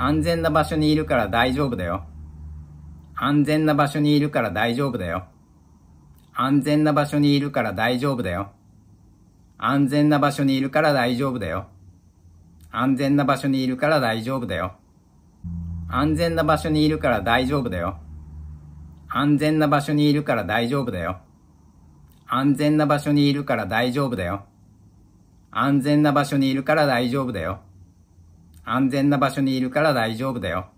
安全な場所にいるから大丈夫だよ。安全な場所にいるから大丈夫だよ。安全な場所にいるから大丈夫だよ。安全な場所にいるから大丈夫だよ。安全な場所にいるから大丈夫だよ。安全な場所にいるから大丈夫だよ。安全な場所にいるから大丈夫だよ。安全な場所にいるから大丈夫だよ。安全な場所にいるから大丈夫だよ。安全な場所にいるから大丈夫だよ。